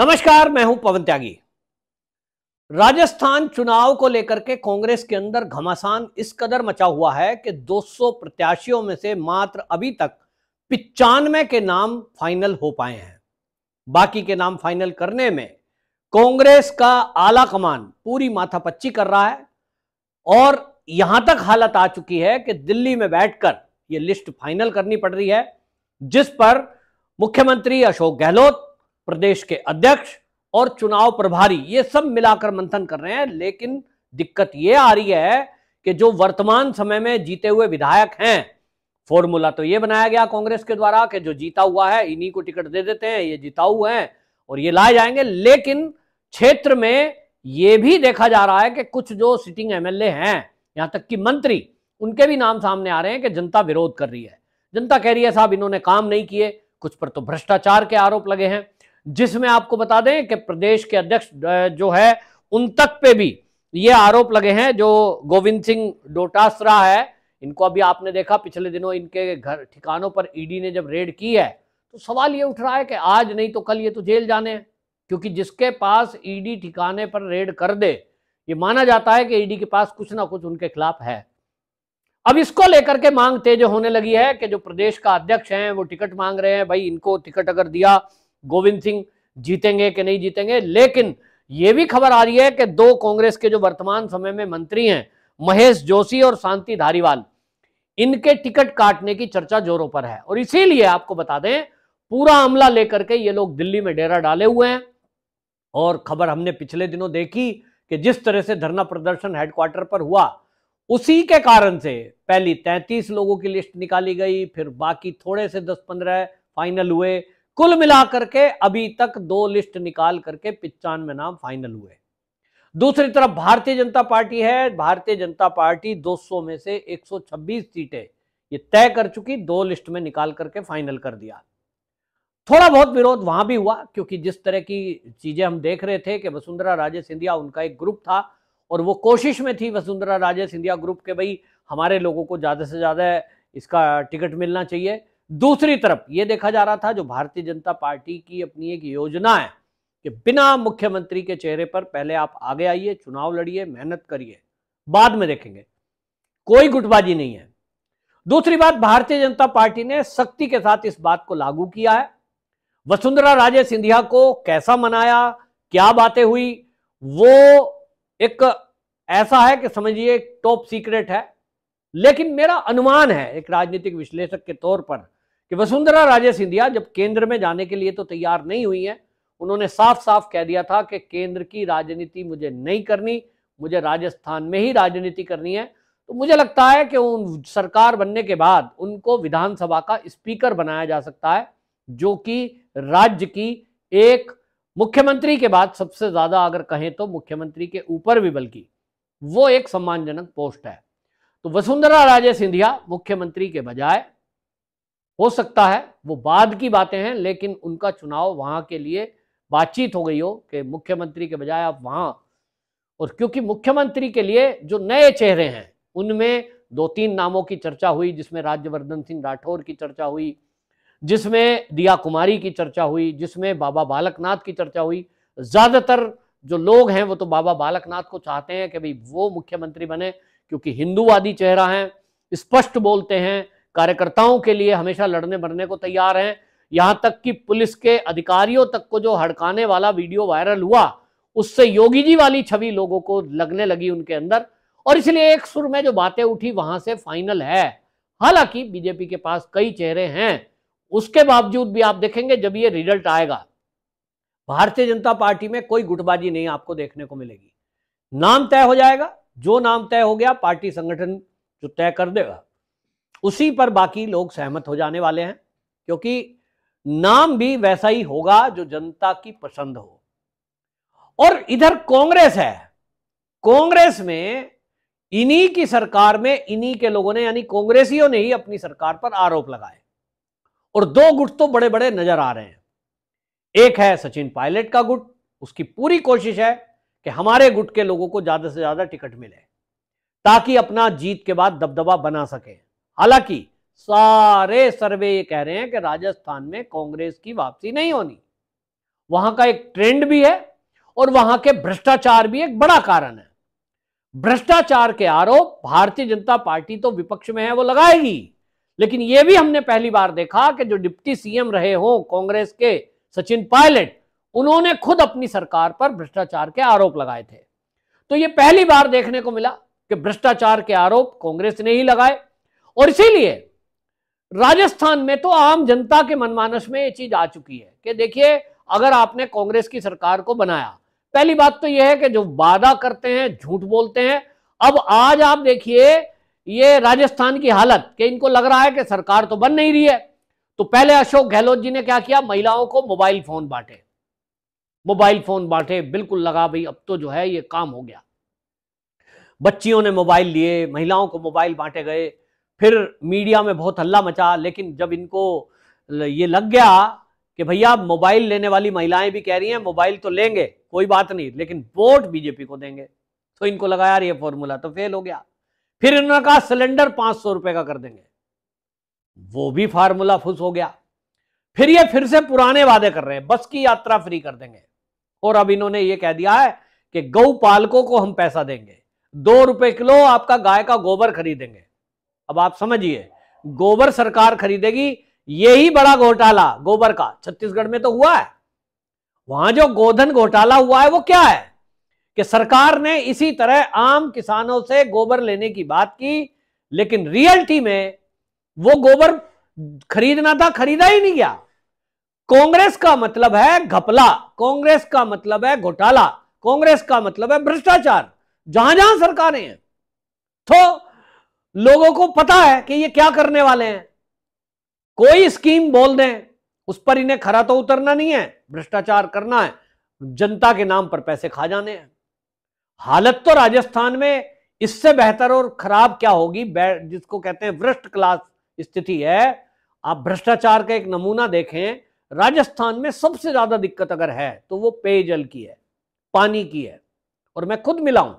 नमस्कार मैं हूं पवन त्यागी राजस्थान चुनाव को लेकर के कांग्रेस के अंदर घमासान इस कदर मचा हुआ है कि 200 प्रत्याशियों में से मात्र अभी तक पिचानवे के नाम फाइनल हो पाए हैं बाकी के नाम फाइनल करने में कांग्रेस का आला कमान पूरी माथापच्ची कर रहा है और यहां तक हालत आ चुकी है कि दिल्ली में बैठकर यह लिस्ट फाइनल करनी पड़ रही है जिस पर मुख्यमंत्री अशोक गहलोत प्रदेश के अध्यक्ष और चुनाव प्रभारी ये सब मिलाकर मंथन कर रहे हैं लेकिन दिक्कत ये आ रही है कि जो वर्तमान समय में जीते हुए विधायक हैं फॉर्मूला तो ये बनाया गया कांग्रेस के द्वारा कि जो जीता हुआ है इन्हीं को टिकट दे देते हैं ये जीता हुआ हैं और ये लाए जाएंगे लेकिन क्षेत्र में ये भी देखा जा रहा है कि कुछ जो सिटिंग एमएलए हैं यहां तक कि मंत्री उनके भी नाम सामने आ रहे हैं कि जनता विरोध कर रही है जनता कह रही है साहब इन्होंने काम नहीं किए कुछ पर तो भ्रष्टाचार के आरोप लगे हैं जिसमें आपको बता दें कि प्रदेश के अध्यक्ष जो है उन तक पे भी ये आरोप लगे हैं जो गोविंद सिंह डोटासरा है इनको अभी आपने देखा पिछले दिनों इनके घर ठिकानों पर ईडी ने जब रेड की है तो सवाल ये उठ रहा है कि आज नहीं तो कल ये तो जेल जाने हैं क्योंकि जिसके पास ईडी ठिकाने पर रेड कर दे ये माना जाता है कि ईडी के पास कुछ ना कुछ उनके खिलाफ है अब इसको लेकर के मांग तेज होने लगी है कि जो प्रदेश का अध्यक्ष है वो टिकट मांग रहे हैं भाई इनको टिकट अगर दिया गोविंद सिंह जीतेंगे कि नहीं जीतेंगे लेकिन यह भी खबर आ रही है कि दो कांग्रेस के जो वर्तमान समय में मंत्री हैं महेश जोशी और शांति धारीवाल इनके टिकट काटने की चर्चा जोरों पर है और इसीलिए आपको बता दें पूरा अमला लेकर के ये लोग दिल्ली में डेरा डाले हुए हैं और खबर हमने पिछले दिनों देखी कि जिस तरह से धरना प्रदर्शन हेडक्वार्टर पर हुआ उसी के कारण से पहली तैंतीस लोगों की लिस्ट निकाली गई फिर बाकी थोड़े से दस पंद्रह फाइनल हुए कुल मिलाकर के अभी तक दो लिस्ट निकाल करके पिचानवे नाम फाइनल हुए दूसरी तरफ भारतीय जनता पार्टी है भारतीय जनता पार्टी 200 में से 126 सीटें ये तय कर चुकी दो लिस्ट में निकाल करके फाइनल कर दिया थोड़ा बहुत विरोध वहां भी हुआ क्योंकि जिस तरह की चीजें हम देख रहे थे कि वसुंधरा राजे सिंधिया उनका एक ग्रुप था और वो कोशिश में थी वसुंधरा राजे सिंधिया ग्रुप के भाई हमारे लोगों को ज्यादा से ज्यादा इसका टिकट मिलना चाहिए दूसरी तरफ यह देखा जा रहा था जो भारतीय जनता पार्टी की अपनी एक योजना है कि बिना मुख्यमंत्री के चेहरे पर पहले आप आगे आइए चुनाव लड़िए मेहनत करिए बाद में देखेंगे कोई गुटबाजी नहीं है दूसरी बात भारतीय जनता पार्टी ने सख्ती के साथ इस बात को लागू किया है वसुंधरा राजे सिंधिया को कैसा मनाया क्या बातें हुई वो एक ऐसा है कि समझिए टॉप सीक्रेट है लेकिन मेरा अनुमान है एक राजनीतिक विश्लेषक के तौर पर कि वसुंधरा राजे सिंधिया जब केंद्र में जाने के लिए तो तैयार नहीं हुई है उन्होंने साफ साफ कह दिया था कि केंद्र की राजनीति मुझे नहीं करनी मुझे राजस्थान में ही राजनीति करनी है तो मुझे लगता है कि उन सरकार बनने के बाद उनको विधानसभा का स्पीकर बनाया जा सकता है जो कि राज्य की एक मुख्यमंत्री के बाद सबसे ज़्यादा अगर कहें तो मुख्यमंत्री के ऊपर भी बल्कि वो एक सम्मानजनक पोस्ट है तो वसुंधरा राजे सिंधिया मुख्यमंत्री के बजाय हो सकता है वो बाद की बातें हैं लेकिन उनका चुनाव वहां के लिए बातचीत हो गई हो कि मुख्यमंत्री के बजाय आप वहां और क्योंकि मुख्यमंत्री के लिए जो नए चेहरे हैं उनमें दो तीन नामों की चर्चा हुई जिसमें राज्यवर्धन सिंह राठौर की चर्चा हुई जिसमें दिया कुमारी की चर्चा हुई जिसमें बाबा बालकनाथ की चर्चा हुई ज़्यादातर जो लोग हैं वो तो बाबा बालकनाथ को चाहते हैं कि भाई वो मुख्यमंत्री बने क्योंकि हिंदूवादी चेहरा है स्पष्ट बोलते हैं कार्यकर्ताओं के लिए हमेशा लड़ने मरने को तैयार हैं यहां तक कि पुलिस के अधिकारियों तक को जो हड़काने वाला वीडियो वायरल हुआ उससे योगी जी वाली छवि लोगों को लगने लगी उनके अंदर और इसलिए एक सुर में जो बातें उठी वहां से फाइनल है हालांकि बीजेपी के पास कई चेहरे हैं उसके बावजूद भी आप देखेंगे जब ये रिजल्ट आएगा भारतीय जनता पार्टी में कोई गुटबाजी नहीं आपको देखने को मिलेगी नाम तय हो जाएगा जो नाम तय हो गया पार्टी संगठन जो तय कर देगा उसी पर बाकी लोग सहमत हो जाने वाले हैं क्योंकि नाम भी वैसा ही होगा जो जनता की पसंद हो और इधर कांग्रेस है कांग्रेस में इन्हीं की सरकार में इन्हीं के लोगों ने यानी कांग्रेसियों ने ही अपनी सरकार पर आरोप लगाए और दो गुट तो बड़े बड़े नजर आ रहे हैं एक है सचिन पायलट का गुट उसकी पूरी कोशिश है कि हमारे गुट के लोगों को ज्यादा से ज्यादा टिकट मिले ताकि अपना जीत के बाद दबदबा बना सके हालांकि सारे सर्वे ये कह रहे हैं कि राजस्थान में कांग्रेस की वापसी नहीं होनी वहां का एक ट्रेंड भी है और वहां के भ्रष्टाचार भी एक बड़ा कारण है भ्रष्टाचार के आरोप भारतीय जनता पार्टी तो विपक्ष में है वो लगाएगी लेकिन ये भी हमने पहली बार देखा कि जो डिप्टी सीएम रहे हो कांग्रेस के सचिन पायलट उन्होंने खुद अपनी सरकार पर भ्रष्टाचार के आरोप लगाए थे तो यह पहली बार देखने को मिला कि भ्रष्टाचार के आरोप कांग्रेस ने ही लगाए और इसीलिए राजस्थान में तो आम जनता के मनमानस में ये चीज आ चुकी है कि देखिए अगर आपने कांग्रेस की सरकार को बनाया पहली बात तो यह है कि जो वादा करते हैं झूठ बोलते हैं अब आज आप देखिए ये राजस्थान की हालत कि इनको लग रहा है कि सरकार तो बन नहीं रही है तो पहले अशोक गहलोत जी ने क्या किया महिलाओं को मोबाइल फोन बांटे मोबाइल फोन बांटे बिल्कुल लगा भाई अब तो जो है ये काम हो गया बच्चियों ने मोबाइल लिए महिलाओं को मोबाइल बांटे गए फिर मीडिया में बहुत हल्ला मचा लेकिन जब इनको ये लग गया कि भैया मोबाइल लेने वाली महिलाएं भी कह रही हैं मोबाइल तो लेंगे कोई बात नहीं लेकिन वोट बीजेपी को देंगे तो इनको लगाया ये फॉर्मूला तो फेल हो गया फिर इन्होंने कहा सिलेंडर पांच सौ रुपए का कर देंगे वो भी फार्मूला फुस हो गया फिर ये फिर से पुराने वादे कर रहे हैं बस की यात्रा फ्री कर देंगे और अब इन्होंने ये कह दिया है कि गौ पालकों को हम पैसा देंगे दो रुपए किलो आपका गाय का गोबर खरीदेंगे अब आप समझिए गोबर सरकार खरीदेगी यही बड़ा घोटाला गोबर का छत्तीसगढ़ में तो हुआ है वहां जो गोधन घोटाला हुआ है वो क्या है कि सरकार ने इसी तरह आम किसानों से गोबर लेने की बात की लेकिन रियलिटी में वो गोबर खरीदना था खरीदा ही नहीं गया कांग्रेस का मतलब है घपला कांग्रेस का मतलब है घोटाला कांग्रेस का मतलब है भ्रष्टाचार जहां जहां सरकारें हैं तो लोगों को पता है कि ये क्या करने वाले हैं कोई स्कीम बोल दें उस पर इन्हें खरा तो उतरना नहीं है भ्रष्टाचार करना है जनता के नाम पर पैसे खा जाने हैं हालत तो राजस्थान में इससे बेहतर और खराब क्या होगी जिसको कहते हैं भ्रष्ट क्लास स्थिति है आप भ्रष्टाचार का एक नमूना देखें राजस्थान में सबसे ज्यादा दिक्कत अगर है तो वो पेयजल की है पानी की है और मैं खुद मिला हूं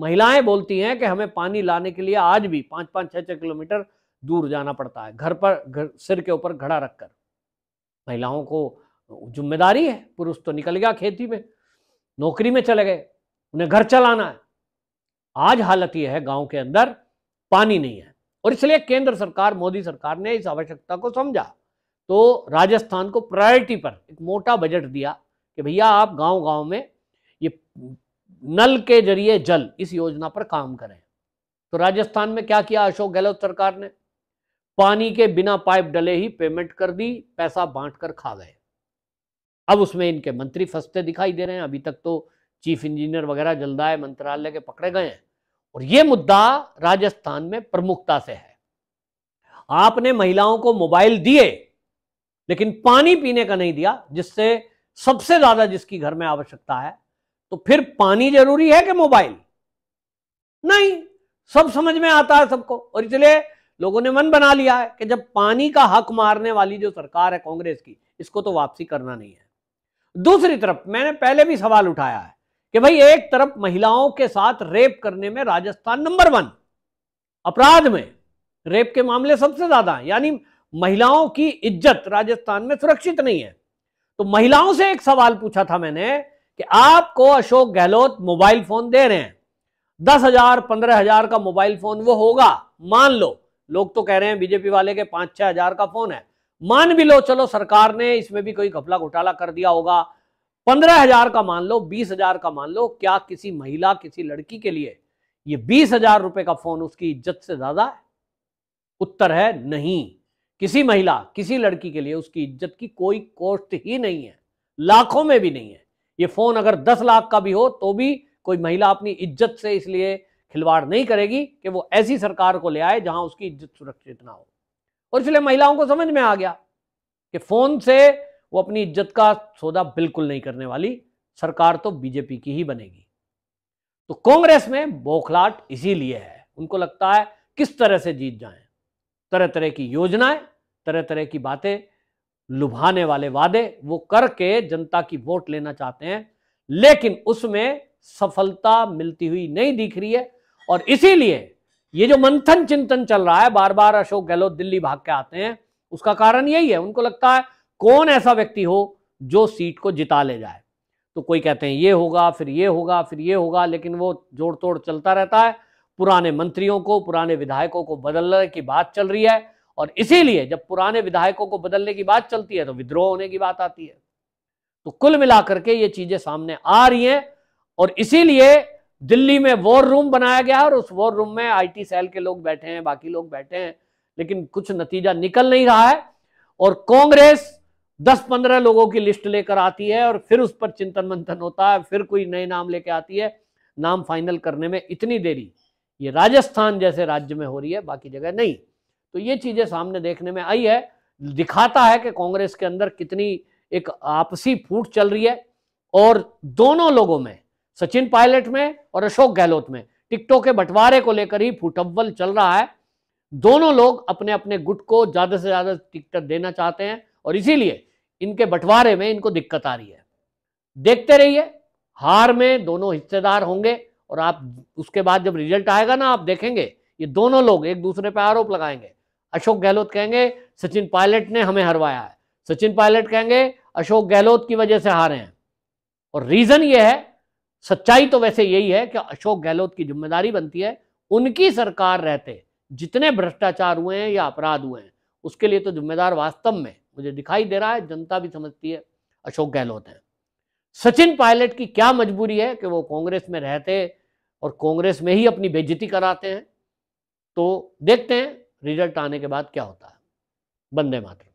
महिलाएं बोलती हैं कि हमें पानी लाने के लिए आज भी पांच पांच छह छह किलोमीटर दूर जाना पड़ता है घर पर घर सिर के ऊपर घड़ा रखकर महिलाओं को जिम्मेदारी है पुरुष तो निकल गया खेती में नौकरी में चले गए उन्हें घर चलाना है आज हालत यह है गांव के अंदर पानी नहीं है और इसलिए केंद्र सरकार मोदी सरकार ने इस आवश्यकता को समझा तो राजस्थान को प्रायोरिटी पर एक मोटा बजट दिया कि भैया आप गांव गांव में ये नल के जरिए जल इस योजना पर काम करें तो राजस्थान में क्या किया अशोक गहलोत सरकार ने पानी के बिना पाइप डले ही पेमेंट कर दी पैसा बांट कर खा गए अब उसमें इनके मंत्री फंसते दिखाई दे रहे हैं अभी तक तो चीफ इंजीनियर वगैरह जलदाय मंत्रालय के पकड़े गए हैं और यह मुद्दा राजस्थान में प्रमुखता से है आपने महिलाओं को मोबाइल दिए लेकिन पानी पीने का नहीं दिया जिससे सबसे ज्यादा जिसकी घर में आवश्यकता है तो फिर पानी जरूरी है कि मोबाइल नहीं सब समझ में आता है सबको और इसलिए लोगों ने मन बना लिया है कि जब पानी का हक मारने वाली जो सरकार है कांग्रेस की इसको तो वापसी करना नहीं है दूसरी तरफ मैंने पहले भी सवाल उठाया है कि भाई एक तरफ महिलाओं के साथ रेप करने में राजस्थान नंबर वन अपराध में रेप के मामले सबसे ज्यादा है यानी महिलाओं की इज्जत राजस्थान में सुरक्षित नहीं है तो महिलाओं से एक सवाल पूछा था मैंने कि आपको अशोक गहलोत मोबाइल फोन दे रहे हैं दस हजार पंद्रह हजार का मोबाइल फोन वो होगा मान लो लोग तो कह रहे हैं बीजेपी वाले के पांच छह हजार का फोन है मान भी लो चलो सरकार ने इसमें भी कोई घपला घोटाला कर दिया होगा पंद्रह हजार का मान लो बीस हजार का मान लो क्या किसी महिला किसी लड़की के लिए ये बीस हजार रुपए का फोन उसकी इज्जत से ज्यादा है उत्तर है नहीं किसी महिला किसी लड़की के लिए उसकी इज्जत की कोई कोष्ट ही नहीं है लाखों में भी नहीं है ये फोन अगर दस लाख का भी हो तो भी कोई महिला अपनी इज्जत से इसलिए खिलवाड़ नहीं करेगी कि वो ऐसी सरकार को ले आए जहां उसकी इज्जत सुरक्षित ना हो और इसलिए महिलाओं को समझ में आ गया कि फोन से वो अपनी इज्जत का सौदा बिल्कुल नहीं करने वाली सरकार तो बीजेपी की ही बनेगी तो कांग्रेस में बौखलाट इसीलिए है उनको लगता है किस तरह से जीत जाए तरह तरह की योजनाएं तरह तरह की बातें लुभाने वाले वादे वो करके जनता की वोट लेना चाहते हैं लेकिन उसमें सफलता मिलती हुई नहीं दिख रही है और इसीलिए ये जो मंथन चिंतन चल रहा है बार बार अशोक गहलोत दिल्ली भाग के आते हैं उसका कारण यही है उनको लगता है कौन ऐसा व्यक्ति हो जो सीट को जिता ले जाए तो कोई कहते हैं ये होगा फिर ये होगा फिर ये होगा लेकिन वो जोड़ तोड़ चलता रहता है पुराने मंत्रियों को पुराने विधायकों को बदलने की बात चल रही है और इसीलिए जब पुराने विधायकों को बदलने की बात चलती है तो विद्रोह होने की बात आती है तो कुल मिलाकर के ये चीजें सामने आ रही हैं और इसीलिए दिल्ली में वॉर रूम बनाया गया और उस वॉर रूम में आईटी सेल के लोग बैठे हैं बाकी लोग बैठे हैं लेकिन कुछ नतीजा निकल नहीं रहा है और कांग्रेस दस पंद्रह लोगों की लिस्ट लेकर आती है और फिर उस पर चिंतन मंथन होता है फिर कोई नए नाम लेके आती है नाम फाइनल करने में इतनी देरी ये राजस्थान जैसे राज्य में हो रही है बाकी जगह नहीं तो ये चीजें सामने देखने में आई है दिखाता है कि कांग्रेस के अंदर कितनी एक आपसी फूट चल रही है और दोनों लोगों में सचिन पायलट में और अशोक गहलोत में टिकटों के बंटवारे को लेकर ही फुटअव्वल चल रहा है दोनों लोग अपने अपने गुट को ज्यादा से ज्यादा टिकट देना चाहते हैं और इसीलिए इनके बंटवारे में इनको दिक्कत आ रही है देखते रहिए हार में दोनों हिस्सेदार होंगे और आप उसके बाद जब रिजल्ट आएगा ना आप देखेंगे ये दोनों लोग एक दूसरे पर आरोप लगाएंगे अशोक गहलोत कहेंगे सचिन पायलट ने हमें हरवाया है सचिन पायलट कहेंगे अशोक गहलोत की वजह से हारे हैं और रीजन ये है सच्चाई तो वैसे यही है कि अशोक गहलोत की जिम्मेदारी बनती है उनकी सरकार रहते जितने भ्रष्टाचार हुए हैं या अपराध हुए हैं उसके लिए तो जिम्मेदार वास्तव में मुझे दिखाई दे रहा है जनता भी समझती है अशोक गहलोत हैं सचिन पायलट की क्या मजबूरी है कि वो कांग्रेस में रहते और कांग्रेस में ही अपनी बेजती कराते हैं तो देखते हैं रिजल्ट आने के बाद क्या होता है बंदे मातरम